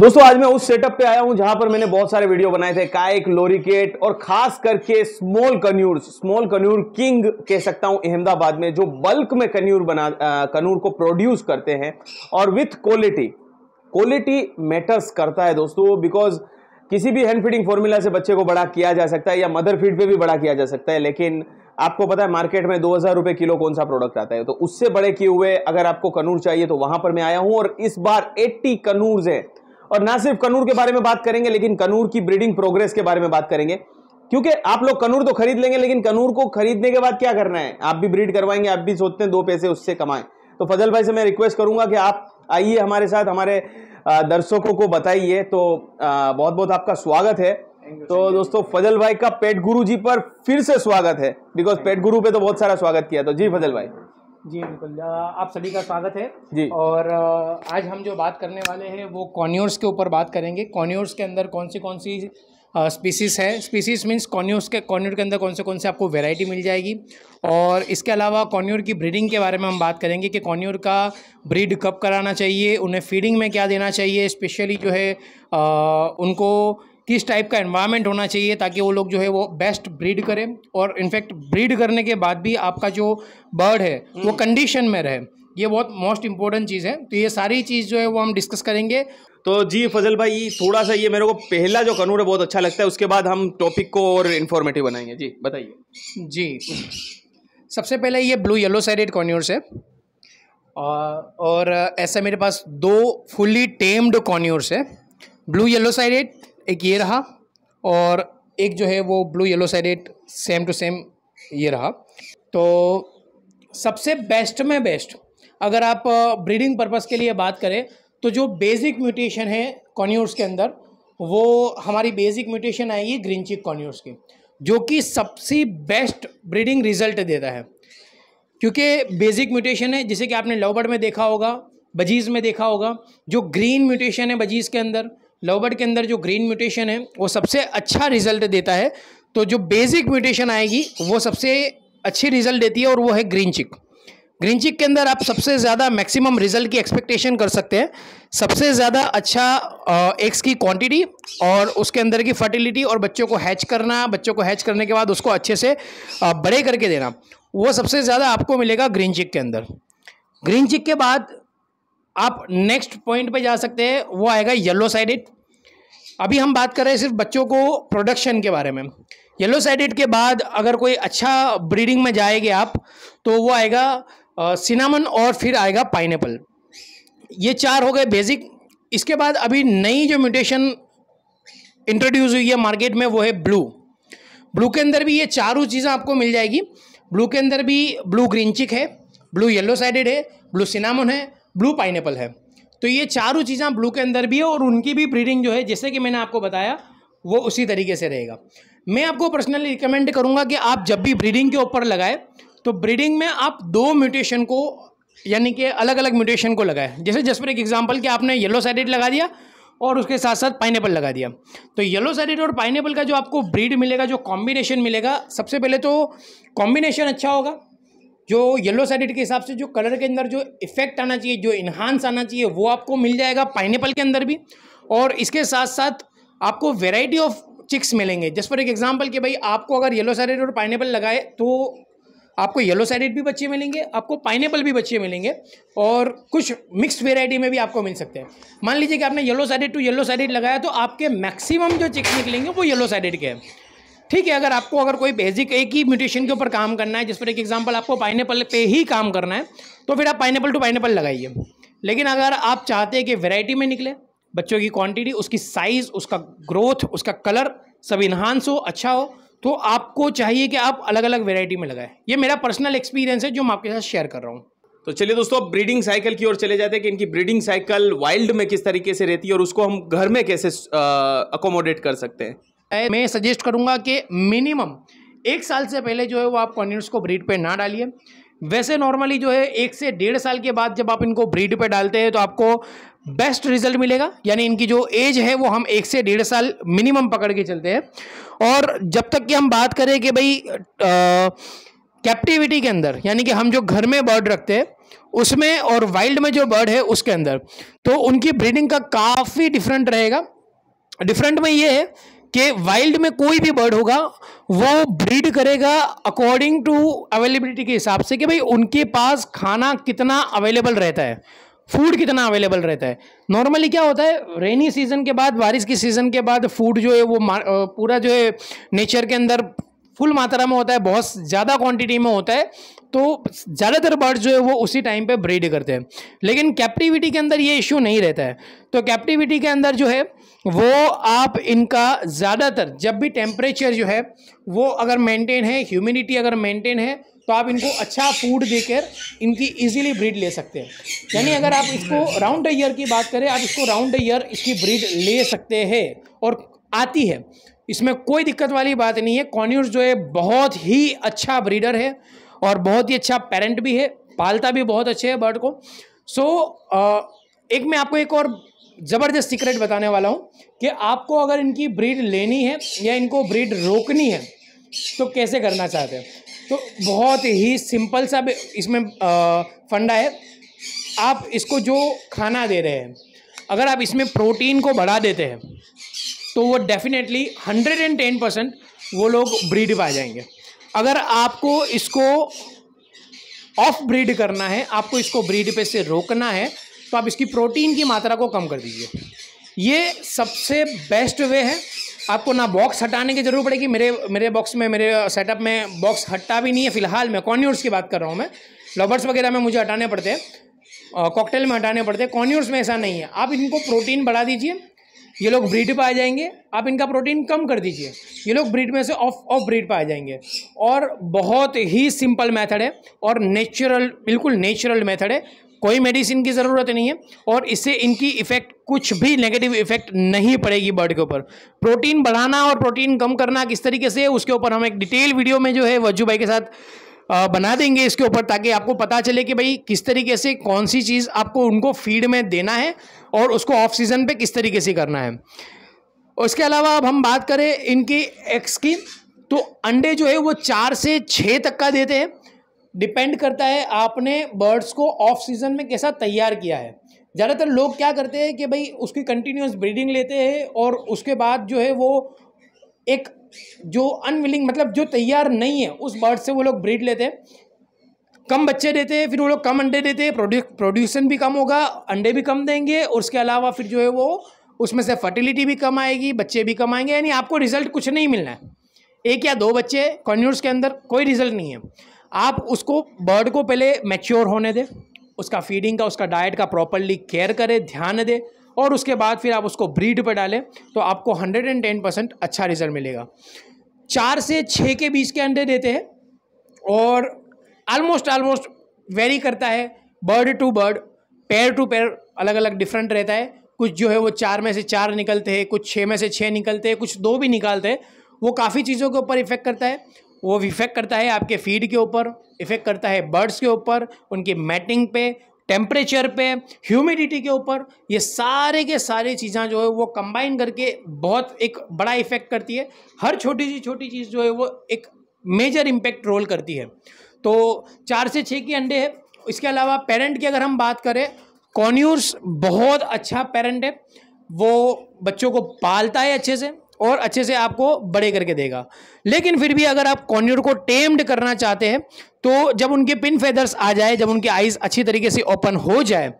दोस्तों आज मैं उस सेटअप पे आया हूं जहां पर मैंने बहुत सारे वीडियो बनाए थे काइक लोरिकेट और खास करके small conure small conure king कह सकता हूं अहमदाबाद में जो बल्क में कन्यूर बना कन्यूर को प्रोड्यूस करते हैं और विथ क्वालिटी क्वालिटी मैटर्स करता है दोस्तों बिकॉज किसी भी हैंड फीडिंग फॉर्मूला से बच्चे को बड़ा किया जा सकता है या मदर फीड पे भी बड़ा किया जा सकता है लेकिन आपको पता है मार्केट में दो हज़ार रुपये किलो कौन सा प्रोडक्ट आता है तो उससे बड़े किए हुए अगर आपको कनूर चाहिए तो वहां पर मैं आया हूं और इस बार 80 कनूर्स हैं और ना सिर्फ कनूर के बारे में बात करेंगे लेकिन कनूर की ब्रीडिंग प्रोग्रेस के बारे में बात करेंगे क्योंकि आप लोग कनूर तो खरीद लेंगे लेकिन कनूर को खरीदने के बाद क्या करना है आप भी ब्रीड करवाएंगे आप भी सोचते हैं दो पैसे उससे कमाएं तो फजल भाई से मैं रिक्वेस्ट करूंगा कि आप आइए हमारे साथ हमारे दर्शकों को बताइए तो बहुत बहुत आपका स्वागत है तो दोस्तों फजल भाई का पेट गुरु जी पर फिर से स्वागत है बिकॉज पेट गुरु पे तो बहुत सारा स्वागत किया तो जी फजल भाई जी बिल्कुल आप सभी का स्वागत है जी और आज हम जो बात करने वाले हैं वो कॉन्योर्स के ऊपर बात करेंगे कॉन्योर्स के अंदर कौन सी कौन सी स्पीसीज है स्पीसीज मीन्स कॉन्योर्स के कॉन्योर के अंदर कौन से कौन से आपको वेराइटी मिल जाएगी और इसके अलावा कॉन्योर की ब्रीडिंग के बारे में हम बात करेंगे कि कॉन्योर का ब्रीड कब कराना चाहिए उन्हें फीडिंग में क्या देना चाहिए स्पेशली जो है आ, उनको किस टाइप का एनवायरनमेंट होना चाहिए ताकि वो लोग जो है वो बेस्ट ब्रीड करें और इनफैक्ट ब्रीड करने के बाद भी आपका जो बर्ड है हम्म। वो कंडीशन में रहे ये बहुत मोस्ट इंपॉर्टेंट चीज़ है तो ये सारी चीज़ जो है वो हम डिस्कस करेंगे तो जी फजल भाई थोड़ा सा ये मेरे को पहला जो कानून है बहुत अच्छा लगता है उसके बाद हम टॉपिक को और इन्फॉर्मेटिव बनाएंगे जी बताइए जी सबसे पहले ये ब्लू येलो साइडेड कॉन्यूर्स है और ऐसे मेरे पास दो फुली टेम्ड कॉन्यूर्स है ब्लू येलो साइडेड एक ये रहा और एक जो है वो blue yellow sided same to same ये रहा तो सबसे बेस्ट में बेस्ट अगर आप ब्रीडिंग पर्पस के लिए बात करें तो जो बेसिक म्यूटेशन है कॉन्यूर्स के अंदर वो हमारी बेसिक म्यूटेशन आएगी ग्रीन चिक कॉन्यूर्स की जो कि सबसे बेस्ट ब्रीडिंग रिजल्ट देता है क्योंकि बेसिक म्यूटेशन है जैसे कि आपने लवबर्ड में देखा होगा बजीज़ में देखा होगा जो ग्रीन म्यूटेशन है बजीज़ के अंदर लवबर्ड के अंदर जो ग्रीन म्यूटेशन है वो सबसे अच्छा रिजल्ट देता है तो जो बेसिक म्यूटेशन आएगी वो सबसे अच्छी रिजल्ट देती है और वो है ग्रीन चिक ग्रीन चिक के अंदर आप सबसे ज़्यादा मैक्सिमम रिजल्ट की एक्सपेक्टेशन कर सकते हैं सबसे ज़्यादा अच्छा एग्स की क्वांटिटी और उसके अंदर की फर्टिलिटी और बच्चों को हैच करना बच्चों को हैच करने के बाद उसको अच्छे से बड़े करके देना वो सबसे ज़्यादा आपको मिलेगा ग्रीन चिक के अंदर ग्रीन चिक के बाद आप नेक्स्ट पॉइंट पे जा सकते हैं वो आएगा येलो साइडेड अभी हम बात कर रहे हैं सिर्फ बच्चों को प्रोडक्शन के बारे में येलो साइडेड के बाद अगर कोई अच्छा ब्रीडिंग में जाएंगे आप तो वो आएगा सिनामन और फिर आएगा पाइनएपल ये चार हो गए बेसिक इसके बाद अभी नई जो म्यूटेशन इंट्रोड्यूस हुई है मार्केट में वो है ब्लू ब्लू के अंदर भी ये चारों चीज़ें आपको मिल जाएगी ब्लू के अंदर भी ब्लू ग्रीन चिक है ब्लू येलो साइडेड है ब्लू सिनामन है ब्लू पाइनएपल है तो ये चारों चीज़ें ब्लू के अंदर भी है और उनकी भी ब्रीडिंग जो है जैसे कि मैंने आपको बताया वो उसी तरीके से रहेगा मैं आपको पर्सनली रिकमेंड करूँगा कि आप जब भी ब्रीडिंग के ऊपर लगाए तो ब्रीडिंग में आप दो म्यूटेशन को यानी कि अलग अलग म्यूटेशन को लगाए जैसे जस्ट एक एग्जाम्पल कि आपने येलो साइडेड लगा दिया और उसके साथ साथ पाइनएपल लगा दिया तो येलो साइडेड और पाइनएपल का जो आपको ब्रीड मिलेगा जो कॉम्बिनेशन मिलेगा सबसे पहले तो कॉम्बिनेशन अच्छा होगा जो येलो साइडेड के हिसाब से जो कलर के अंदर जो इफेक्ट आना चाहिए जो इन्हांस आना चाहिए वो आपको मिल जाएगा पाइनएपल के अंदर भी और इसके साथ साथ आपको वेराइटी ऑफ चिक्स मिलेंगे जस्ट फॉर एक एग्जाम्पल कि भाई आपको अगर येलो साइडेड और पाइनएपल लगाए तो आपको येलो साइडेड भी बच्चे मिलेंगे आपको पाइनएपल भी बच्चे मिलेंगे और कुछ मिक्स वेराइटी में भी आपको मिल सकते हैं मान लीजिए कि आपने yellow sided to yellow sided लगाया तो आपके मैक्सिमम जो चिक्स निकलेंगे वो येलो साइडेड के हैं ठीक है अगर आपको अगर कोई बेसिक एक ही म्यूटेशन के ऊपर काम करना है जिस पर एक एग्जाम्पल आपको पाइनएपल पे ही काम करना है तो फिर आप पाइनएपल टू पाइनएपल लगाइए लेकिन अगर आप चाहते हैं कि वेराइटी में निकले बच्चों की क्वांटिटी उसकी साइज़ उसका ग्रोथ उसका कलर सब इन्हांस हो अच्छा हो तो आपको चाहिए कि आप अलग अलग वेराइटी में लगाएं ये मेरा पर्सनल एक्सपीरियंस है जो मैं आपके साथ शेयर कर रहा हूँ तो चलिए दोस्तों अब ब्रीडिंग साइकिल की ओर चले जाते हैं कि इनकी ब्रीडिंग साइकिल वाइल्ड में किस तरीके से रहती है और उसको हम घर में कैसे अकोमोडेट कर सकते हैं मैं सजेस्ट करूंगा कि मिनिमम एक साल से पहले जो है वो आप कॉन्यूस को ब्रीड पे ना डालिए वैसे नॉर्मली जो है एक से डेढ़ साल के बाद जब आप इनको ब्रीड पे डालते हैं तो आपको बेस्ट रिजल्ट मिलेगा यानी इनकी जो एज है वो हम एक से डेढ़ साल मिनिमम पकड़ के चलते हैं और जब तक कि हम बात करें कि भाई कैप्टिविटी के अंदर यानी कि हम जो घर में बर्ड रखते हैं उसमें और वाइल्ड में जो बर्ड है उसके अंदर तो उनकी ब्रीडिंग का काफ़ी डिफरेंट रहेगा डिफरेंट में ये है कि वाइल्ड में कोई भी बर्ड होगा वो ब्रीड करेगा अकॉर्डिंग टू अवेलेबिलिटी के हिसाब से कि भाई उनके पास खाना कितना अवेलेबल रहता है फूड कितना अवेलेबल रहता है नॉर्मली क्या होता है रेनी सीजन के बाद बारिश के सीज़न के बाद फूड जो है वो पूरा जो है नेचर के अंदर फुल मात्रा में होता है बहुत ज़्यादा क्वांटिटी में होता है तो ज़्यादातर बर्ड्स जो है वो उसी टाइम पे ब्रीड करते हैं लेकिन कैप्टिविटी के अंदर ये इश्यू नहीं रहता है तो कैप्टिविटी के अंदर जो है वो आप इनका ज़्यादातर जब भी टेम्परेचर जो है वो अगर मेंटेन है ह्यूमिडिटी अगर मेंटेन है तो आप इनको अच्छा फूड देकर इनकी इजीली ब्रीड ले सकते हैं यानी अगर आप इसको राउंड ईयर की बात करें आप इसको राउंड ईयर इसकी ब्रीड ले सकते हैं और आती है इसमें कोई दिक्कत वाली बात नहीं है कॉन्यूर्स जो है बहुत ही अच्छा ब्रीडर है और बहुत ही अच्छा पेरेंट भी है पालता भी बहुत अच्छे है बर्ड को सो so, एक मैं आपको एक और ज़बरदस्त सीक्रेट बताने वाला हूँ कि आपको अगर इनकी ब्रीड लेनी है या इनको ब्रीड रोकनी है तो कैसे करना चाहते हैं तो बहुत ही सिंपल सा इसमें फंडा है आप इसको जो खाना दे रहे हैं अगर आप इसमें प्रोटीन को बढ़ा देते हैं तो वो definitely hundred and ten percent वो लोग ब्रीड पा जाएंगे अगर आपको इसको ऑफ ब्रीड करना है आपको इसको ब्रीड पे से रोकना है तो आप इसकी प्रोटीन की मात्रा को कम कर दीजिए ये सबसे बेस्ट वे है आपको ना बॉक्स हटाने की जरूरत पड़ेगी मेरे मेरे बॉक्स में मेरे सेटअप में बॉक्स हटा भी नहीं है फिलहाल मैं कॉन्यूर्स की बात कर रहा हूँ मैं लॉबर्स वगैरह में मुझे हटाने पड़ते हैं कॉकटेल में हटाने पड़ते हैं कॉन्यूर्स में ऐसा नहीं है आप इनको प्रोटीन बढ़ा दीजिए ये लोग ब्रीड पर आ जाएंगे आप इनका प्रोटीन कम कर दीजिए ये लोग ब्रीड में से ऑफ ऑफ ब्रीड पर आ जाएंगे और बहुत ही सिंपल मेथड है और नेचुरल बिल्कुल नेचुरल मेथड है कोई मेडिसिन की ज़रूरत नहीं है और इससे इनकी इफ़ेक्ट कुछ भी नेगेटिव इफेक्ट नहीं पड़ेगी बर्ड के ऊपर प्रोटीन बढ़ाना और प्रोटीन कम करना किस तरीके से उसके ऊपर हम एक डिटेल वीडियो में जो है वज्जू भाई के साथ बना देंगे इसके ऊपर ताकि आपको पता चले कि भाई किस तरीके से कौन सी चीज़ आपको उनको फीड में देना है और उसको ऑफ सीज़न पे किस तरीके से करना है उसके अलावा अब हम बात करें इनकी एक्स की तो अंडे जो है वो चार से छः तक का देते हैं डिपेंड करता है आपने बर्ड्स को ऑफ सीज़न में कैसा तैयार किया है ज़्यादातर लोग क्या करते हैं कि भाई उसकी कंटिन्यूस ब्रीडिंग लेते हैं और उसके बाद जो है वो एक जो अनविलिंग मतलब जो तैयार नहीं है उस बर्ड से वो लोग ब्रीड लेते हैं कम बच्चे देते हैं फिर वो लोग कम अंडे देते हैं प्रोड्यू भी कम होगा अंडे भी कम देंगे और उसके अलावा फिर जो है वो उसमें से फर्टिलिटी भी कम आएगी बच्चे भी कम आएंगे यानी आपको रिजल्ट कुछ नहीं मिलना है एक या दो बच्चे कॉन्यूर्स के अंदर कोई रिजल्ट नहीं है आप उसको बर्ड को पहले मैच्योर होने दें उसका फीडिंग का उसका डाइट का प्रॉपरली केयर करें ध्यान दें और उसके बाद फिर आप उसको ब्रीड पर डालें तो आपको हंड्रेड एंड टेन परसेंट अच्छा रिजल्ट मिलेगा चार से छः के बीच के अंडे देते हैं और आलमोस्ट आलमोस्ट वेरी करता है bird to bird pair to pair अलग अलग डिफरेंट रहता है कुछ जो है वो चार में से चार निकलते हैं कुछ छः में से छः निकलते हैं कुछ दो भी निकालते हैं वो काफ़ी चीज़ों के ऊपर इफ़ेक्ट करता है वो इफ़ेक्ट करता है आपके फीड के ऊपर इफ़ेक्ट करता है बर्ड्स के ऊपर उनकी मैटिंग पे टेम्परेचर पे ह्यूमिडिटी के ऊपर ये सारे के सारे चीज़ें जो है वो कंबाइन करके बहुत एक बड़ा इफेक्ट करती है हर छोटी सी छोटी चीज़ जो है वो एक मेजर इम्पैक्ट रोल करती है तो चार से छः के अंडे है इसके अलावा पेरेंट की अगर हम बात करें कॉन्यूर्स बहुत अच्छा पेरेंट है वो बच्चों को पालता है अच्छे से और अच्छे से आपको बड़े करके देगा लेकिन फिर भी अगर आप कॉन्यूर को टेम्ड करना चाहते हैं तो जब उनके पिन फेदर्स आ जाए जब उनकी आइज अच्छी तरीके से ओपन हो जाए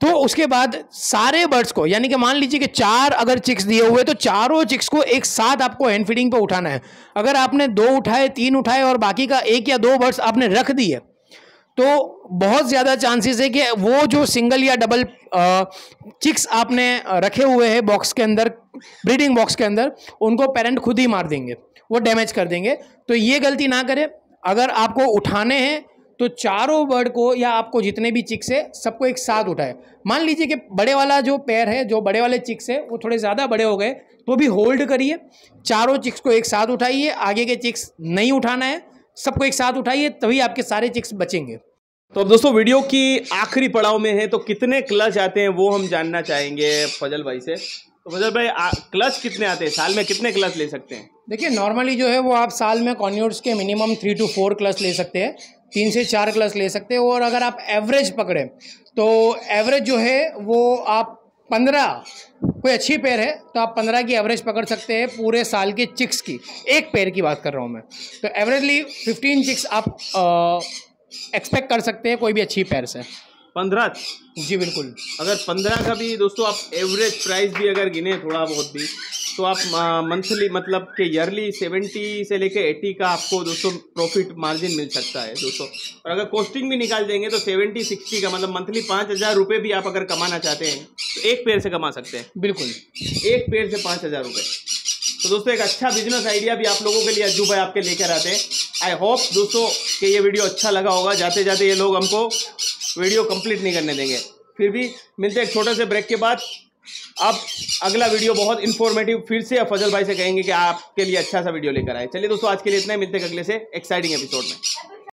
तो उसके बाद सारे बर्ड्स को यानी कि मान लीजिए कि चार अगर चिक्स दिए हुए तो चारों चिक्स को एक साथ आपको हैंड फीडिंग पे उठाना है अगर आपने दो उठाए तीन उठाए और बाकी का एक या दो बर्ड्स आपने रख दिए तो बहुत ज़्यादा चांसेस है कि वो जो सिंगल या डबल चिक्स आपने रखे हुए हैं बॉक्स के अंदर ब्रीडिंग बॉक्स के अंदर उनको पेरेंट खुद ही मार देंगे वो डैमेज कर देंगे तो ये गलती ना करें अगर आपको उठाने हैं तो चारों बर्ड को या आपको जितने भी चिक्स है सबको एक साथ उठाए मान लीजिए कि बड़े वाला जो पैर है जो बड़े वाले चिक्स है वो थोड़े ज़्यादा बड़े हो गए तो भी होल्ड करिए चारों चिक्स को एक साथ उठाइए आगे के चिक्स नहीं उठाना है सबको एक साथ उठाइए तभी आपके सारे चिक्स बचेंगे तो अब दोस्तों वीडियो की आखिरी पड़ाव में है तो कितने क्लच आते हैं वो हम जानना चाहेंगे फजल भाई से मतलब भाई क्लच कितने आते हैं साल में कितने क्लच ले सकते हैं देखिए नॉर्मली जो है वो आप साल में कॉन्यूर्स के minimum three to four clutch ले सकते हैं तीन से चार क्लच ले सकते हैं और अगर आप एवरेज पकड़ें तो एवरेज जो है वो आप पंद्रह कोई अच्छी पैर है तो आप पंद्रह की एवरेज पकड़ सकते हैं पूरे साल के चिक्स की एक पैर की बात कर रहा हूँ मैं तो एवरेजली फिफ्टीन चिक्स आप एक्सपेक्ट कर सकते हैं कोई भी अच्छी पैर से पंद्रह जी बिल्कुल अगर पंद्रह का भी दोस्तों आप एवरेज प्राइस भी अगर गिने थोड़ा बहुत भी तो आप मंथली मतलब के ईयरली सेवेंटी से लेके एट्टी का आपको दोस्तों प्रॉफिट मार्जिन मिल सकता है दोस्तों और अगर कॉस्टिंग भी निकाल देंगे तो सेवेंटी सिक्सटी का मतलब मंथली पाँच हज़ार रुपये भी आप अगर कमाना चाहते हैं तो एक पेड़ से कमा सकते हैं बिल्कुल एक पेड़ से पाँच हज़ार रुपये तो दोस्तों एक अच्छा बिजनेस आइडिया भी आप लोगों के लिए अज्जू भाई आपके लेकर आते हैं आई होप दोस्तों कि ये वीडियो अच्छा लगा होगा जाते जाते ये लोग हमको वीडियो कंप्लीट नहीं करने देंगे फिर भी मिलते एक छोटे से ब्रेक के बाद अब अगला वीडियो बहुत इंफॉर्मेटिव फिर से फजल भाई से कहेंगे कि आपके लिए अच्छा सा वीडियो लेकर आए चलिए दोस्तों आज के लिए इतना ही मिलते अगले से एक्साइटिंग एपिसोड में